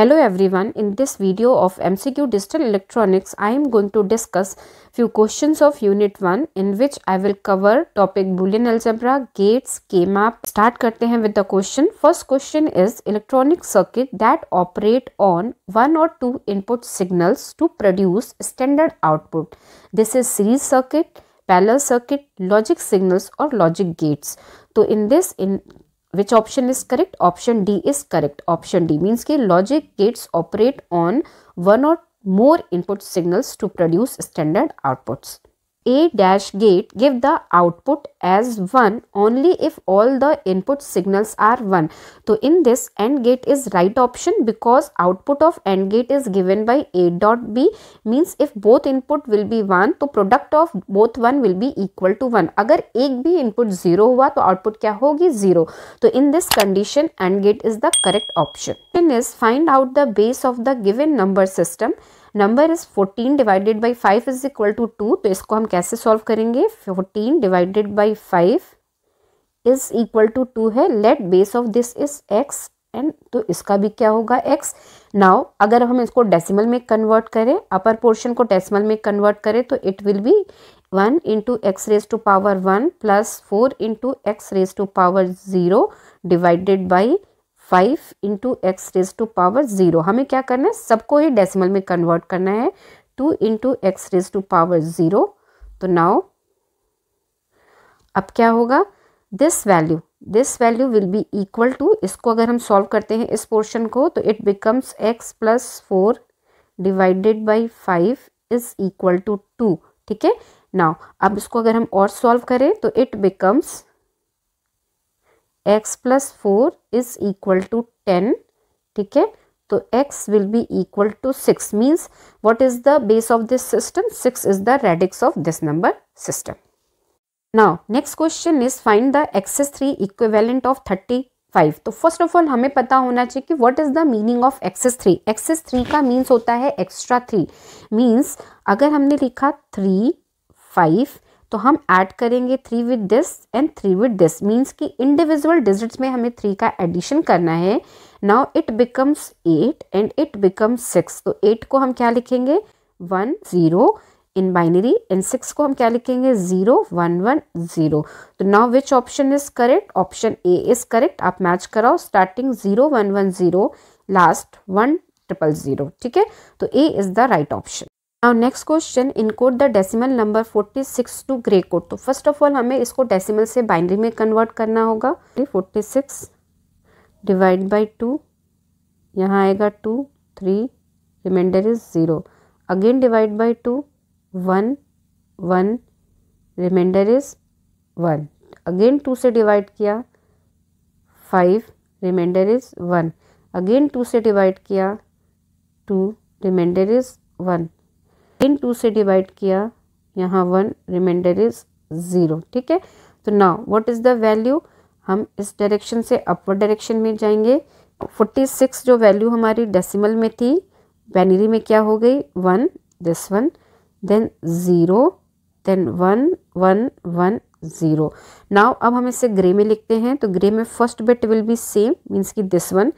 Hello everyone, in this video of MCQ Digital Electronics, I am going to discuss few questions of Unit 1 in which I will cover topic Boolean algebra, gates, K-map. Start करते हैं with the question. First question is electronic circuit that operate on one or two input signals to produce standard output. This is series circuit, parallel circuit, logic signals or logic gates. So in this in which option is correct option d is correct option d means ke logic gates operate on one or more input signals to produce standard outputs A dash gate give the output as 1 only if all the input signals are 1. So in this AND gate is right option because output of AND gate is given by A dot B means if both input will be 1 तो product of both 1 will be equal to 1. अगर एक भी input 0 हुआ तो output क्या होगी 0. so in this condition AND gate is the correct option. Then is find out the base of the given number system. Number is 14 divided by 5 is equal to 2 तो इसको हम कैसे सॉल्व करेंगे 14 divided by 5 is equal to 2 है let base of this is x and तो इसका भी क्या होगा x नाउ अगर हम इसको डेसिमल में कन्वर्ट करें अपर पोर्शन को डेसिमल में कन्वर्ट करें तो it will be one into x raise to power one plus four into x raise to power zero divided by five into x raise to power zero हमें क्या करना है सबको ही decimal में कन्वर्ट करना है two into x raise to power zero तो now अब क्या होगा this value this value will be equal to इसको अगर हम सॉल्व करते हैं इस पोर्शन को तो it becomes x plus four divided by five is equal to two ठीक है नाउ अब इसको अगर हम और सॉल्व करें तो it becomes x plus four is equal to ten ठीक है तो x will be equal to six means what is the base of this system six is the radix of this number system now next question is find the excess three equivalent of thirty five तो first of all हमें पता होना चाहिए कि what is the meaning of excess three excess three का means होता है extra three means अगर हमने लिखा थ्री फाइव तो हम ऐड करेंगे three with this and three with this means कि इंडिविजुअल डिजिट्स में हमें थ्री का एडिशन करना है now it becomes eight and it becomes six तो एट को हम क्या लिखेंगे one zero in binary and six को हम क्या लिखेंगे ज़ीरो वन वन ज़ीरो तो now which option is correct option A is correct आप मैच कराओ starting zero one one zero last one triple zero ठीक है तो A is the right option now next question encode the decimal number 46 to grey code तो first of all हमें इसको decimal से binary में कन्वर्ट करना होगा 46 डिवाइड बाई टू यहाँ आएगा two three remainder is zero again divide by two one one remainder is one again two से डिवाइड किया five remainder is one again two से डिवाइड किया टू रिमाइंडर इज वन इन two से divide किया यहाँ वन रिमाइंडर इज ज़ीरो ठीक है तो now what is the value हम इस डायरेक्शन से अपवर्ड डायरेक्शन में जाएंगे फोर्टी सिक्स जो वैल्यू हमारी डेसिमल में थी बैनरी में क्या हो गई one this one then zero then one one one zero now अब हम इसे ग्रे में लिखते हैं तो ग्रे में first bit will be same means कि this one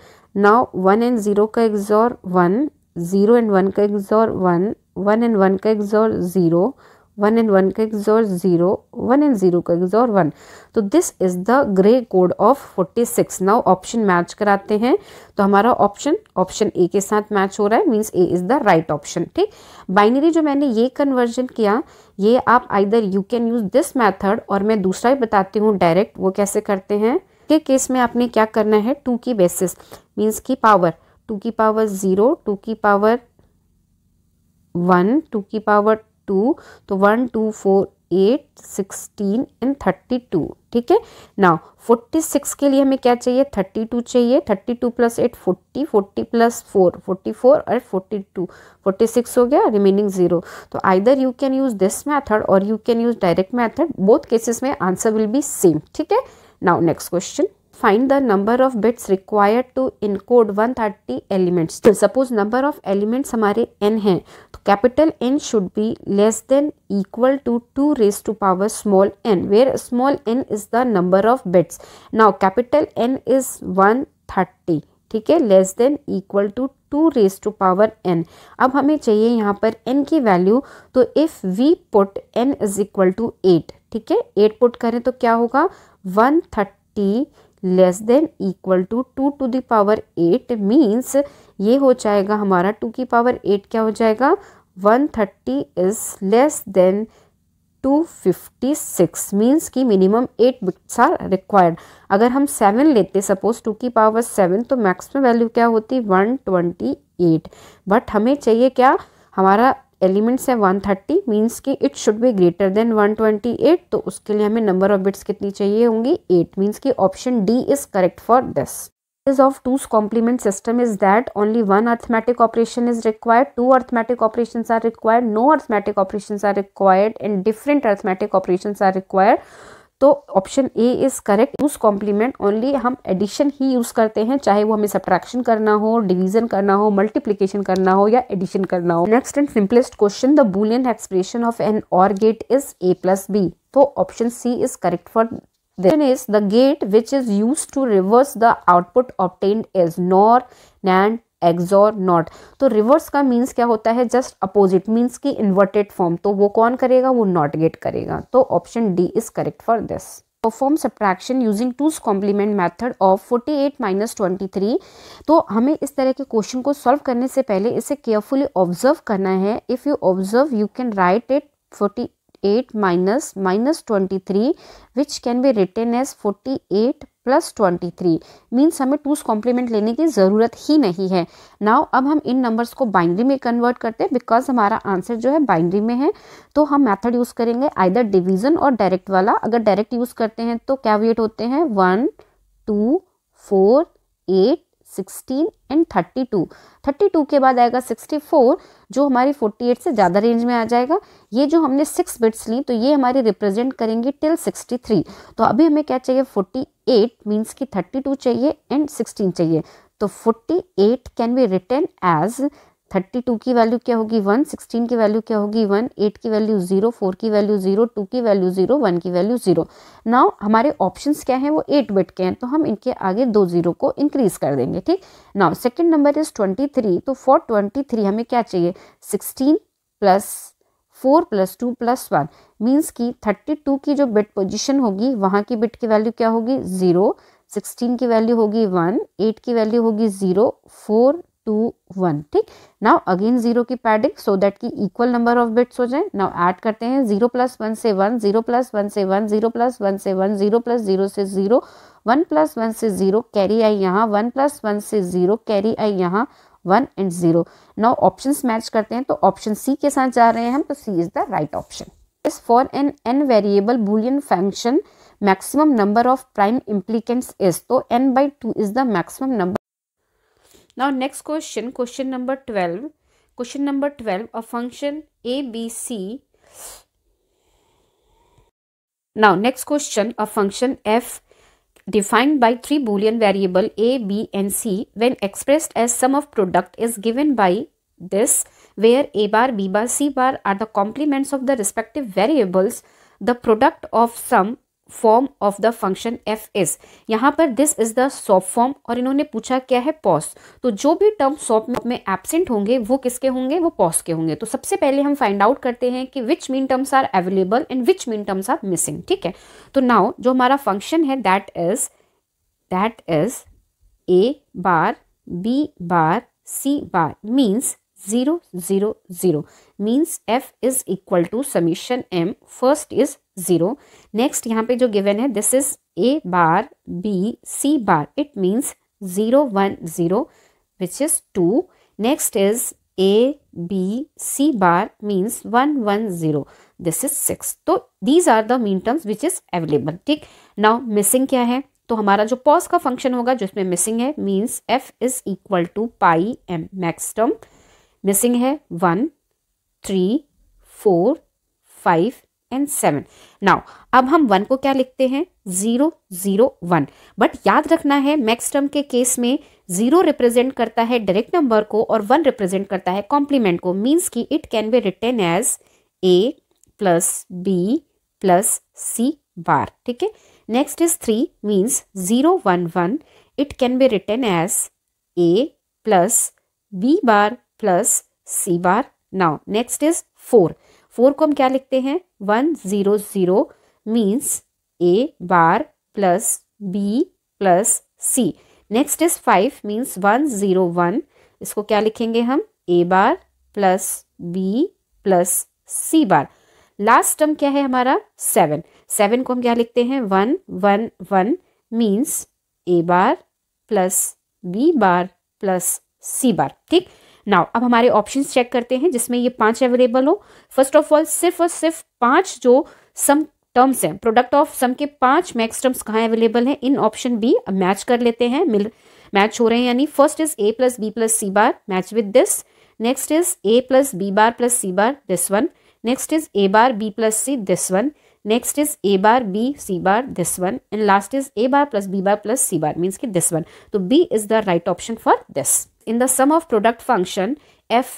now one and zero का XOR one zero and one का XOR one one and one का XOR zero one and one का XOR zero one and zero का XOR one तो this is the Gray code of forty six now option match कराते हैं तो हमारा option option A के साथ मैच हो रहा है means A is the right option ठीक बाइनरी जो मैंने ये कन्वर्जन किया ये आप either you can use this method और मैं दूसरा ही बताती हूँ डायरेक्ट वो कैसे करते हैं के केस में आपने क्या करना है टू की बेसिस मीन्स की पावर टू की पावर ज़ीरो टू की पावर वन टू की पावर टू तो one two four eight sixteen and thirty two ठीक है ना फोर्टी सिक्स के लिए हमें क्या चाहिए थर्टी टू चाहिए thirty two plus eight forty forty plus four forty four और फोर्टी टू फोर्टी सिक्स हो गया रिमेनिंग जीरो तो either you can use this method और you can use direct method both cases में answer will be same ठीक है now next question find the number of bits required to encode 130 elements so suppose number of elements हमारे n हैं तो capital N should be less than equal to 2 raised to power small n where small n is the number of bits now capital N is 130 ठीक है less than equal to two raise to power n अब हमें चाहिए यहाँ पर n की value तो if we put n is equal to eight ठीक है एट पुट करें तो क्या होगा one thirty less than equal to two to the power eight means ये हो जाएगा हमारा टू की पावर एट क्या हो जाएगा one thirty is less than two fifty six means की minimum eight bits are required अगर हम सेवन लेते सपोज टू की पावर सेवन तो मैक्सिमम वैल्यू क्या होती वन ट्वेंटी एट बट हमें चाहिए क्या हमारा एलिमेंट्स है 130 थर्टी मीन्स कि it should be greater than 128 तो उसके लिए हमें नंबर ऑफ बिट्स कितनी चाहिए होंगी एट मीन्स कि option D is correct for this is of two's complement system is that only one arithmetic operation is required two arithmetic operation are required no arithmetic operation are required and different arithmetic operation are required तो option A is correct use complement only हम addition ही use करते हैं चाहे वो हमें subtraction करना हो डिवीजन करना हो मल्टीप्लीकेशन करना हो या एडिशन करना हो next and simplest question the Boolean expression of NOR gate is A plus B तो option C is correct for is the gate which is use to reverse the output output obtained is NOR, NAND, XOR NOT तो reverse का means क्या होता है just opposite means की inverted form तो वो कौन करेगा वो नॉट गेट करेगा तो option D is correct for this perform subtraction using two's complement method of forty eight minus twenty three तो हमें इस तरह के क्वेश्चन को सॉल्व करने से पहले इसे केयरफुली ऑब्जर्व करना है if you observe you can write it forty eight minus minus twenty three which can be be as forty eight plus twenty three means हमें टूज कॉम्प्लीमेंट लेने की ज़रूरत ही नहीं है नाउ अब हम इन नंबर्स को बाइनरी में कन्वर्ट करते हैं बिकॉज हमारा आंसर जो है बाइनरी में है तो हम मेथड यूज़ करेंगे आइदर डिवीजन और डायरेक्ट वाला अगर डायरेक्ट यूज़ करते हैं तो क्या वेट होते हैं one two four eight sixteen and thirty two thirty two के बाद आएगा सिक्सटी फोर जो हमारी फोर्टी एट से ज़्यादा रेंज में आ जाएगा ये जो हमने सिक्स बिट्स ली तो ये हमारी रिप्रेजेंट करेंगे टिल सिक्सटी थ्री तो अभी हमें क्या चाहिए फोर्टी एट मीन्स कि थर्टी टू चाहिए एंड सिक्सटीन चाहिए तो forty eight can be written as thirty two की वैल्यू क्या होगी वन सिक्सटीन की वैल्यू क्या होगी वन एट की वैल्यू जीरो फोर की वैल्यू जीरो टू की वैल्यू जीरो वन की वैल्यू जीरो नाउ हमारे ऑप्शंस क्या हैं वो एट बिट के हैं तो हम इनके आगे दो जीरो को इंक्रीज कर देंगे ठीक now second number is twenty three तो फॉर ट्वेंटी थ्री हमें क्या चाहिए sixteen plus four plus two plus one means की थर्टी टू की जो बिट पोजिशन होगी वहाँ की बिट की वैल्यू क्या होगी जीरो सिक्सटीन की वैल्यू होगी वन एट की वैल्यू होगी जीरो फोर टू वन ठीक नाउ अगेन जीरो की पैडिंग सो दैट की इक्वल नंबर ऑफ बिट्स हो जाए नाउ ऐड करते हैं जीरो प्लस वन से वन जीरो प्लस वन से वन जीरो प्लस वन से वन जीरो प्लस जीरो से जीरो वन प्लस वन से जीरो कैरी आई यहाँ वन प्लस वन से जीरो कैरी आई यहाँ one and zero now option match करते हैं तो ऑप्शन सी के साथ जा रहे हैं हम तो C is the right option is for N N variable Boolean function maximum number of prime implicants is तो N by two is the maximum number Now next question, question number 12. Question number 12, a function ABC. Now next question, a function f defined by three boolean variable a, b and c when expressed as sum of product is given by this where a bar, b bar, c bar are the complements of the respective variables. The product of sum form of the function F is यहाँ पर this is the SOP form और इन्होंने पूछा क्या है POS तो जो भी टर्म सॉप में एबसेंट होंगे वो किसके होंगे वो पॉस के होंगे तो सबसे पहले हम फाइंड आउट करते हैं कि which minterms are available and which minterms are missing ठीक है तो नाउ जो हमारा फंक्शन है that is that is A bar B bar C bar means zero zero zero means F is equal to summation M first is zero next यहाँ पे जो given है this is A bar B C bar it means zero one zero which is two next is a B C bar means one one zero this is six तो these are the minterms which is available ठीक now missing क्या है तो हमारा जो pause का function होगा जिसमें मिसिंग है means F is equal to pi M maxterm missing है one three four five and seven now अब हम वन को क्या लिखते हैं जीरो जीरो वन बट याद रखना है मैक्स टर्म के केस में जीरो रिप्रेजेंट करता है डायरेक्ट नंबर को और वन रिप्रेजेंट करता है कॉम्प्लीमेंट को मीन्स कि it can be written as A plus B plus C bar ठीक है next is three means zero one one it can be written as A plus B bar plus C bar now next is four four को हम क्या लिखते हैं one zero zero means A bar plus B plus C next is five means one zero one इसको क्या लिखेंगे हम A bar plus B plus C bar last term क्या है हमारा सेवन सेवन को हम क्या लिखते हैं one one one means A bar plus B bar plus C bar ठीक नाउ अब हमारे ऑप्शन चेक करते हैं जिसमें ये पांच अवेलेबल हो फर्स्ट ऑफ ऑल सिर्फ और सिर्फ पांच जो सम टर्म्स हैं प्रोडक्ट ऑफ सम के पांच मैक्स टर्म्स कहाँ अवेलेबल हैं इन ऑप्शन बी मैच कर लेते हैं मिल मैच हो रहे हैं यानी first is A plus B plus C bar match with this next is A plus B bar plus C bar this one next is A bar B plus C this one next is A bar B C bar this one and last is A bar plus B bar plus C bar means की this one तो B is the right option for this in the sum of product function f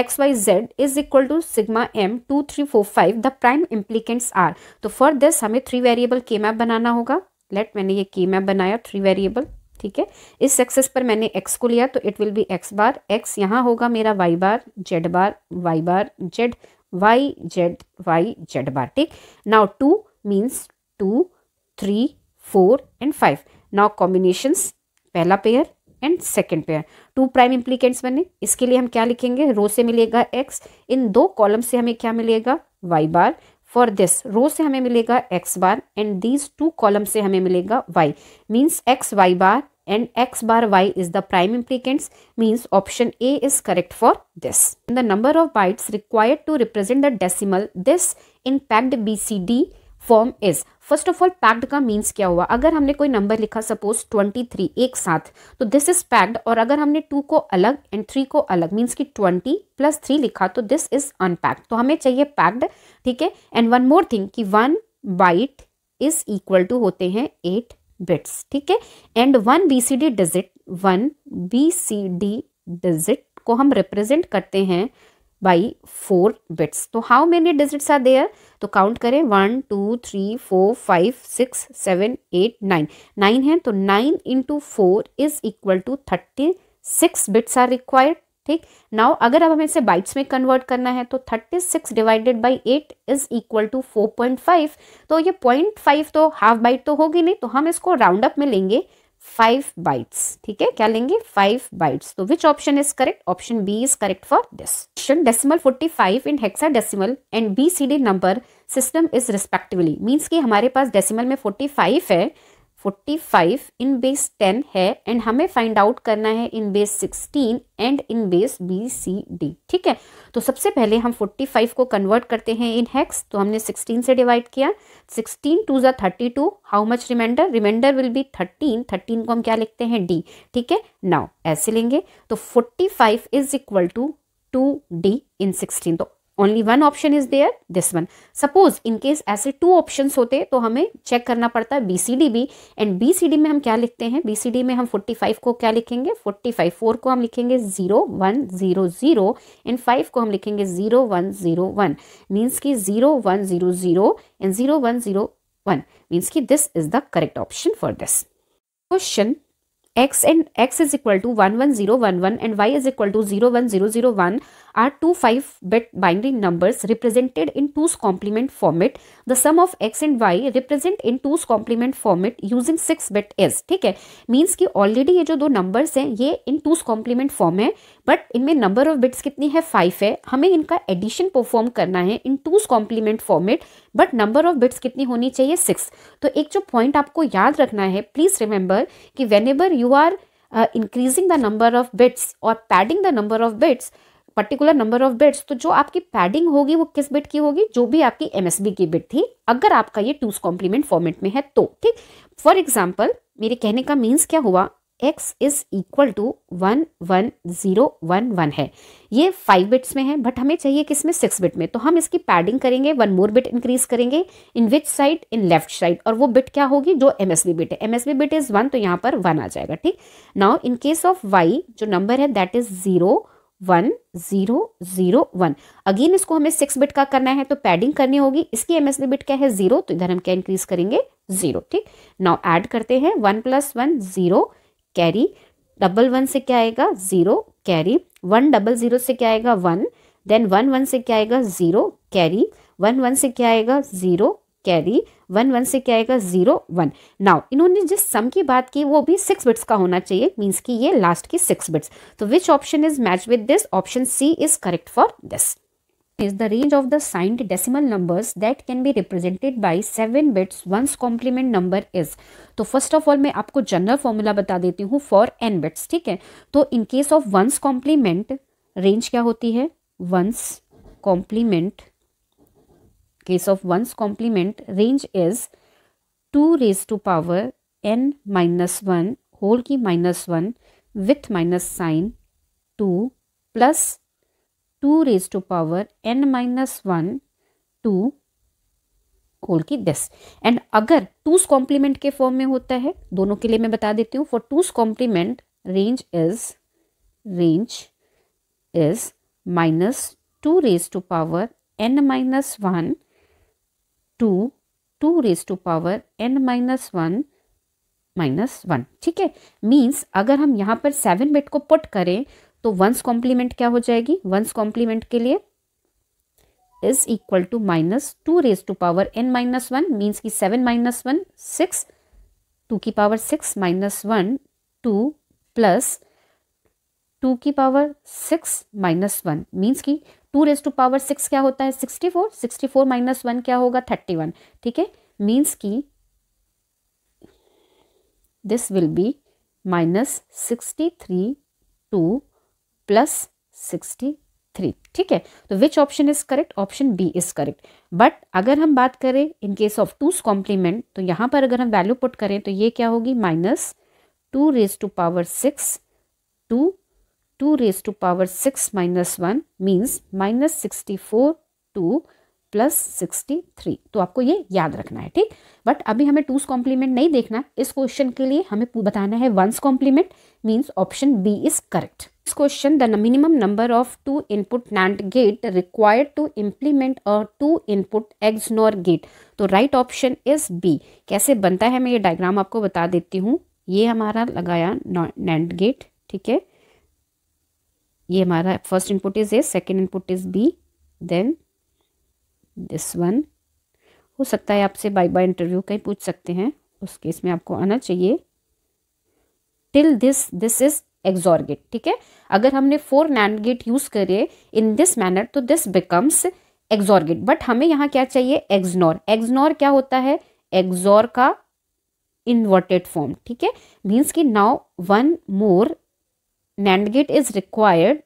x y xyz is equal to sigma m 2345 the prime implicants are तो for this हमें three variable के map बनाना होगा let मैंने ये के map बनाया three variable ठीक है इस एक्सेस पर मैंने x को लिया तो it will be x bar x यहाँ होगा मेरा y बार z बार y बार z y z y z bar ठीक now two means two three four and five now combinations पहला pair and second pair two prime implicants बने इसके लिए हम क्या लिखेंगे रो से मिलेगा एक्स इन दो कॉलम से हमें क्या मिलेगा Y bar for this row से हमें मिलेगा X bar and these two column से हमें मिलेगा Y means X Y bar and x bar y is the prime implicants means option A is correct for this. And the number of bytes required to represent the decimal this in packed BCD form is first of all packed का means क्या हुआ अगर हमने कोई number लिखा suppose twenty three एक साथ तो दिस इज पैक्ड और अगर हमने टू को अलग एंड थ्री को अलग मीन्स कि ट्वेंटी प्लस थ्री लिखा तो दिस इज अनपैक्ड तो हमें चाहिए पैक्ड ठीक है एंड वन मोर थिंग कि one byte is equal to होते हैं एट बिट्स ठीक है and one B C D digit one B C D digit को हम रिप्रेजेंट करते हैं बाई फोर बिट्स तो how many digits are there तो काउंट करें one two three four five six seven eight nine nine है तो nine into four is equal to thirty six bits are required ठीक now अगर अब हमें इसे बाइट्स में कन्वर्ट करना है तो thirty six divided by eight is equal to four point five तो ये पॉइंट फाइव तो हाफ बाइट तो होगी नहीं तो हम इसको राउंड अप में लेंगे फाइव बाइट्स ठीक है क्या लेंगे फाइव बाइट्स तो which option is correct option B is correct for this question decimal 45 in hexadecimal and B C D number system is respectively means कि हमारे पास डेसिमल में 45 है 45 इन बेस 10 है एंड हमें फाइंड आउट करना है in base 16 and in base B C D ठीक है तो सबसे पहले हम 45 को कन्वर्ट करते हैं इन हेक्स तो हमने 16 से डिवाइड किया 16 टू ज़ा thirty two how much remainder remainder will be 13 13 को हम क्या लिखते हैं डी ठीक है नाउ ऐसे लेंगे तो 45 five is equal to two D in sixteen तो only one option is there this one suppose in case ऐसे टू ऑप्शन होते तो हमें चेक करना पड़ता है बीसीडी भी एंड बी सी डी में हम क्या लिखते हैं बीसीडी में हम फोर्टी फाइव को क्या लिखेंगे फोर्टी फाइव फोर को हम लिखेंगे zero one zero zero and five को हम लिखेंगे zero one zero one means की zero one zero zero and zero one zero one means की this is the correct option for this question x and x is equal to 11011 and y is equal to 01001 are two 5 bit binary numbers represented in 2's complement format the sum of x and y represent in 2's complement format using 6 bit is ठीक है means कि already ये जो दो numbers हैं ये in 2's complement form है but इनमें number of bits कितनी है 5 है हमें इनका addition perform करना है in 2's complement format but number of bits कितनी होनी चाहिए सिक्स तो एक जो पॉइंट आपको याद रखना है प्लीज़ रिमेंबर कि whenever you are increasing the number of bits और padding the number of bits particular number of bits तो जो आपकी पैडिंग होगी वो किस बिट की होगी जो भी आपकी एमएसबी की बिट थी अगर आपका ये टूज कॉम्प्लीमेंट फॉर्मेट में है तो ठीक फॉर एग्जाम्पल मेरे कहने का मीन्स क्या हुआ x is equal to one one zero one one है ये फाइव बिट्स में है बट हमें चाहिए किस में सिक्स बिट में तो हम इसकी पैडिंग करेंगे वन मोर बिट इंक्रीज करेंगे in which side in left side और वो बिट क्या होगी जो एम एस बी बिट है M S B bit is one तो यहाँ पर वन आ जाएगा ठीक now in case of Y जो नंबर है that is zero one zero zero one again इसको हमें सिक्स बिट का करना है तो पैडिंग करनी होगी इसकी एम एस बी बिट क्या है ज़ीरो तो इधर हम क्या इंक्रीज़ करेंगे ज़ीरो ठीक नाउ ऐड करते हैं one plus one zero carry double one से क्या आएगा zero carry one double zero से क्या आएगा वन देन वन वन से क्या आएगा ज़ीरो कैरी वन वन से क्या आएगा ज़ीरो कैरी वन वन से क्या आएगा जीरो वन नाउ इन्होंने जिस सम की बात की वो भी सिक्स बिट्स का होना चाहिए मीन्स की ये लास्ट की सिक्स बिट्स तो which option is match with this option C is correct for this is the range of the signed decimal numbers that can be represented by seven bits once complement number is तो first of all मैं आपको general formula बता देती हूँ for an bits ठीक है तो in case of one's complement range क्या होती है one's complement case of one's complement range is two raise to power N minus one whole की minus one with minus sign to plus two raise to power N minus one to whole की दस and अगर टूस complement के form में होता है दोनों के लिए मैं बता देती हूँ for two's complement range is range is minus two raise to power N minus one to two raise to power N minus one minus one ठीक है मीन्स अगर हम यहाँ पर सेवन बिट को पुट करें तो वंस कॉम्प्लीमेंट क्या हो जाएगी वंस कॉम्प्लीमेंट के लिए is equal to minus two raise to power N minus one means की seven minus one six two की power six minus one to plus two की power six minus one means की two raise to power six क्या होता है sixty four sixty four minus one क्या होगा thirty one ठीक है मीन्स की this will be minus sixty three to plus sixty three ठीक है तो which option is correct option B is correct but अगर हम बात करें in case of two's complement तो यहाँ पर अगर हम वैल्यू पुट करें तो ये क्या होगी minus two raise to power six to two raise to power six minus one means minus sixty four to plus sixty three तो आपको ये याद रखना है ठीक बट अभी हमें टूस कॉम्प्लीमेंट नहीं देखना इस क्वेश्चन के लिए हमें बताना है one's complement means option B is correct This question the minimum number of two input NAND gate required to implement a two input XNOR gate. तो राइट ऑप्शन इज बी कैसे बनता है मैं ये डायग्राम आपको बता देती हूँ ये हमारा लगाया नैंड गेट ठीक है ये हमारा first input is A second input is B then this one हो सकता है आपसे बाई बाय इंटरव्यू कहीं पूछ सकते हैं उस केस में आपको आना चाहिए till this this is XOR gate ठीक है अगर हमने फोर नैंड गेट यूज करे इन दिस मैनर तो this becomes XOR gate but हमें यहाँ क्या चाहिए एग्जनोर एग्जनोर क्या होता है एग्जॉर का इन्वर्टेड फॉर्म ठीक है मीन्स कि now one more NAND gate is required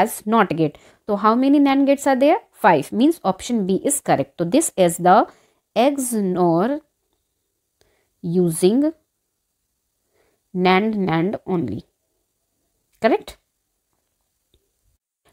as NOT gate तो how many NAND gates are there five means option B is correct तो this is the XNOR using NAND NAND only correct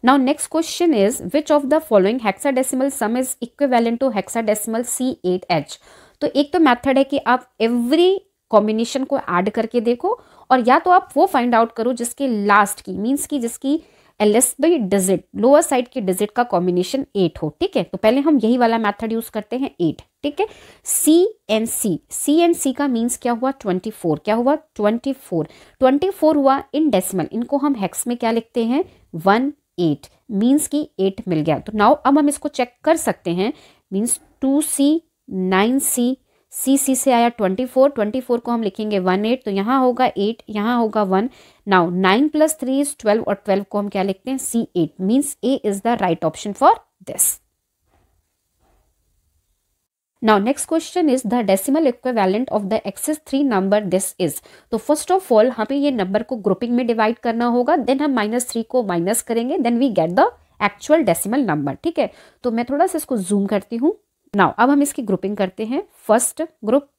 now next question is which of the following hexadecimal sum is equivalent to hexadecimal C eight H तो एक तो method है कि आप every combination को add करके देखो और या तो आप वो फाइंड आउट करो जिसके लास्ट की मींस की जिसकी L S B digit lower side के डिजिट का कॉम्बिनेशन एट हो ठीक है तो पहले हम यही वाला मैथड यूज करते हैं एट ठीक है C N C C N C का मीन्स क्या हुआ ट्वेंटी फोर क्या हुआ ट्वेंटी फोर ट्वेंटी फोर हुआ इन डेसिमल इनको हम हेक्स में क्या लिखते हैं वन एट मीन्स की एट मिल गया तो नाउ अब हम इसको चेक कर सकते हैं means two C nine C C C से आया ट्वेंटी फोर ट्वेंटी फोर को हम लिखेंगे वन एट तो यहाँ होगा एट यहाँ होगा one now nine plus three is twelve और ट्वेल्व को हम क्या लिखते हैं C eight means A is the right option for this now next question is the decimal equivalent of the excess three number this is तो first of all हमें ये number को ग्रुपिंग में डिवाइड करना होगा देन हम minus three को minus करेंगे then we get the actual decimal number ठीक है तो मैं थोड़ा सा इसको जूम करती हूँ नाउ अब हम इसकी ग्रुपिंग करते हैं first group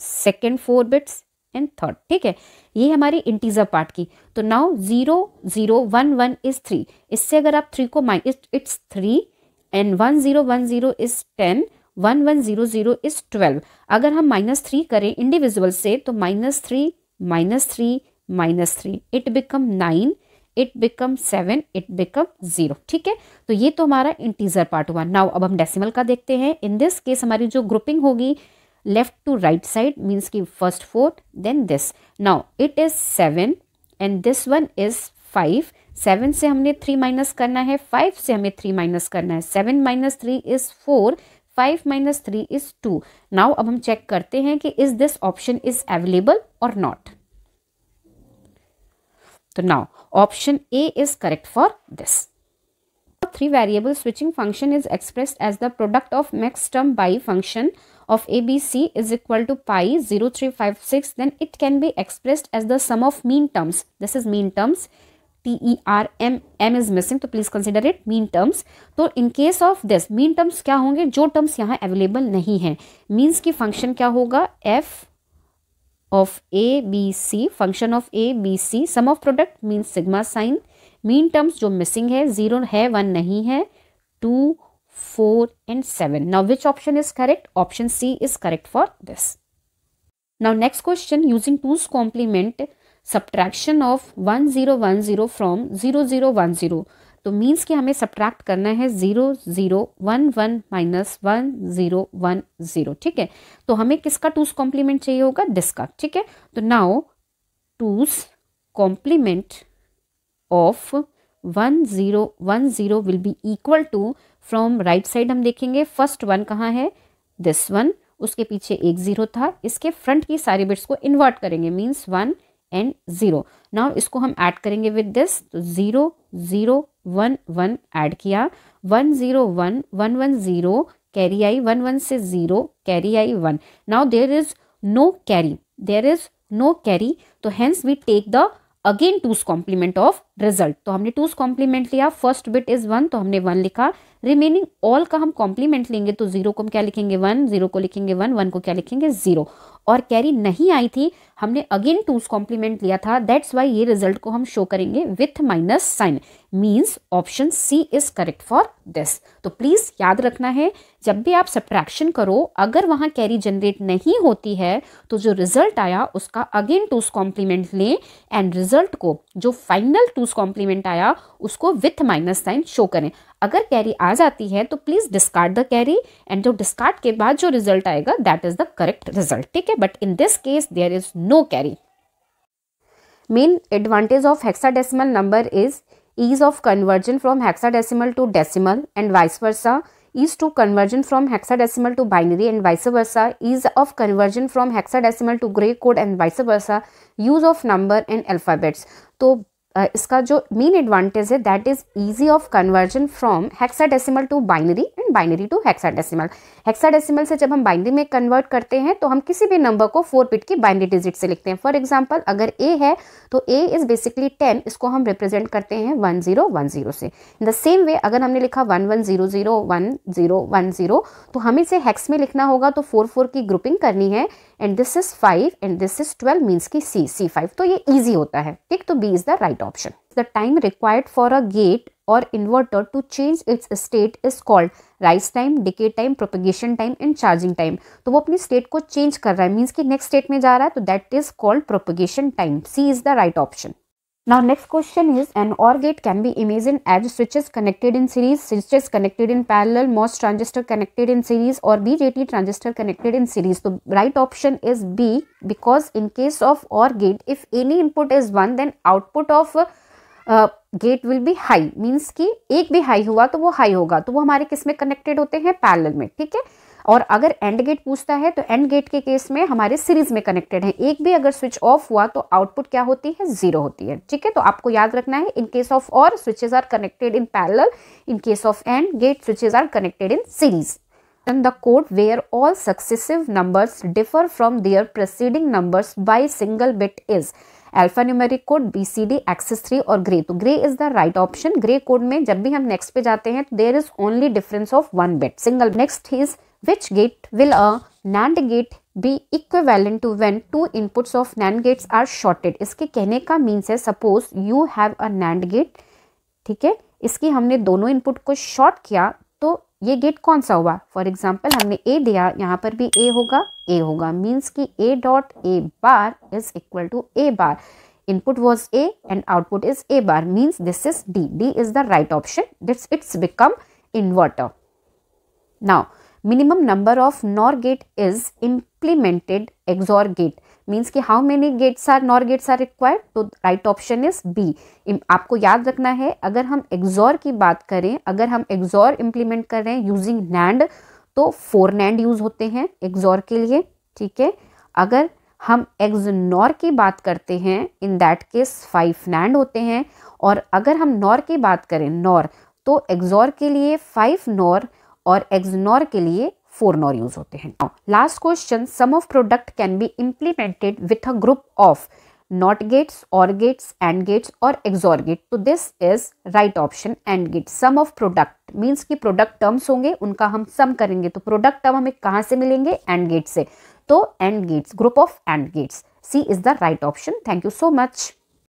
second four bits and third ठीक है ये हमारी इंटीजर पार्ट की तो now zero zero one one is three इससे अगर आप थ्री को mine it's three and one zero one zero is ten one one zero zero is twelve अगर हम माइनस थ्री करें इंडिविजुअल से तो minus three minus three minus three it become nine it become seven it become zero ठीक है तो ये तो हमारा इंटीजर पार्ट हुआ नाउ अब हम डेसिमल का देखते हैं इन दिस केस हमारी जो ग्रुपिंग होगी left to right side means की first four then this now it is seven and this one is five seven से हमने थ्री माइनस करना है फाइव से हमें थ्री माइनस करना है seven minus three is four five minus three is two now अब हम चेक करते हैं कि is this option is available और नॉट तो now option A is correct for this three variable switching function is express as the product of max term by function of A B C is equal to pi zero three five six then it can be expressed as the some of mean terms this is mean terms T E R M M is missing to please consider it mean terms तो in case of this mean terms क्या होंगे जो terms यहाँ available नहीं है means की function क्या होगा F of a b c function of a b c sum of product means sigma sign, mean terms jo missing hai zero hai one nahi hai 2 4 and 7 Now which option is correct? Option C is correct for this. Now next question using two's complement subtraction of 1010 from 0010 तो means कि हमें subtract करना है zero zero one one minus one zero one zero ठीक है तो हमें किसका टूस कॉम्प्लीमेंट चाहिए होगा दिसका ठीक है तो now two's complement of one zero one zero will be equal to from right side हम देखेंगे फर्स्ट वन कहाँ है दिस वन उसके पीछे एक ज़ीरो था इसके फ्रंट की सारी बिट्स को इन्वर्ट करेंगे means one and zero now इसको हम ऐड करेंगे विद दिस तो zero zero one one add किया one zero one one one zero carry I one one से zero carry I one now there is no carry there is no carry तो hence we take the again two's complement of result तो हमने two's complement लिया first bit is one तो हमने one लिखा remaining all का हम complement लेंगे तो जीरो को हम क्या लिखेंगे वन जीरो को लिखेंगे वन वन को क्या लिखेंगे जीरो और कैरी नहीं आई थी हमने अगेन टूज कॉम्प्लीमेंट लिया था दैट्स वाई ये रिजल्ट को हम शो करेंगे with minus sign means option C is correct for this तो प्लीज याद रखना है जब भी आप सब्ट्रैक्शन करो अगर वहाँ कैरी जनरेट नहीं होती है तो जो रिजल्ट आया उसका अगेन टूज कॉम्प्लीमेंट लें एंड रिजल्ट को जो फाइनल टूज होज कॉम्प्लीमेंट आया उसको विथ माइनस साइन शो करें अगर कैरी आ जाती है तो please discard the carry and जो डिस्कार्ड के बाद जो रिजल्ट आएगा that is the correct result ठीक है but in this case there is no carry main advantage of hexadecimal number is ease of conversion from hexadecimal to decimal and vice versa ease to conversion from hexadecimal to binary and vice versa ease of conversion from hexadecimal to grey code and vice versa use of number and alphabets तो इसका जो main advantage है that is easy of conversion from hexadecimal to binary and binary to hexadecimal hexadecimal से जब हम binary में convert करते हैं तो हम किसी भी नंबर को फोर बिट की बाइनरी डिजिट से लिखते हैं फॉर एग्जाम्पल अगर ए है तो ए इज बेसिकली टेन इसको हम रिप्रेजेंट करते हैं वन जीरो वन जीरो से इन द सेम वे अगर हमने लिखा one one zero zero one zero one zero तो हमें इसे हेक्स में लिखना होगा तो फोर फोर की ग्रुपिंग करनी है and this is five and this is twelve means की सी सी फाइव तो ये ईजी होता है ठीक तो B is the right option the time required for a gate or inverter to change its state is called rise time decay time propagation time and charging time तो वो अपनी state को चेंज कर रहा है मीन्स की next state में जा रहा है तो that is called propagation time C is the right option Now next question is an OR gate can be imagined as switches connected in series, switches connected in parallel, MOS transistor connected in series or BJT transistor connected in series. So right option is B because in case of OR gate if any input is one, then output of gate will be high means कि एक भी high हुआ तो वो high होगा तो वो हमारे किस में कनेक्टेड होते हैं पैरेलल में ठीक है और अगर एंड गेट पूछता है तो एंड गेट के केस में हमारे सीरीज में कनेक्टेड है एक भी अगर स्विच ऑफ हुआ तो आउटपुट क्या होती है जीरो होती है ठीक है तो आपको याद रखना है in case of or switches are connected in parallel in case of and gate switches are connected in series the where all successive numbers differ from their differ from by single bit is alphanumeric code B C D excess three or gray तो gray is the right option gray code में जब भी हम next पे जाते हैं तो there is only difference of one bit single next is Which gate will a NAND gate be equivalent to when two inputs of NAND gates are shorted इसके कहने का मीन्स है suppose you have a NAND gate ठीक है इसकी हमने दोनों input को शॉर्ट किया तो ये गेट कौन सा हुआ फॉर एग्जाम्पल हमने ए दिया यहाँ पर भी ए होगा ए होगा मीन्स कि A dot A bar is equal to A bar input was A and output is A bar means this is D D is the right option दिट्स it's become inverter now minimum number of NOR gate is implemented XOR gate means की how many gates are NOR gates are required तो right option is B आपको याद रखना है अगर हम एग्जॉर की बात करें अगर हम एग्जॉर इम्प्लीमेंट कर रहे हैं यूजिंग नैंड तो फोर नैंड यूज होते हैं एग्जॉर के लिए ठीक है अगर हम नॉर की बात करते हैं in that case five NAND होते हैं और अगर हम नॉर की बात करें नॉर तो एग्जॉर के लिए फाइव नॉर और एक्सनोर के लिए फोर नॉर यूज होते हैं last question sum of product can be implemented with a group of not gates or gates and gates or XOR gate तो this is right option and gate sum of product means की product terms होंगे उनका हम सम करेंगे तो product term हमें कहाँ से मिलेंगे एंड गेट से तो and gates group of and gates C is the right option thank you so much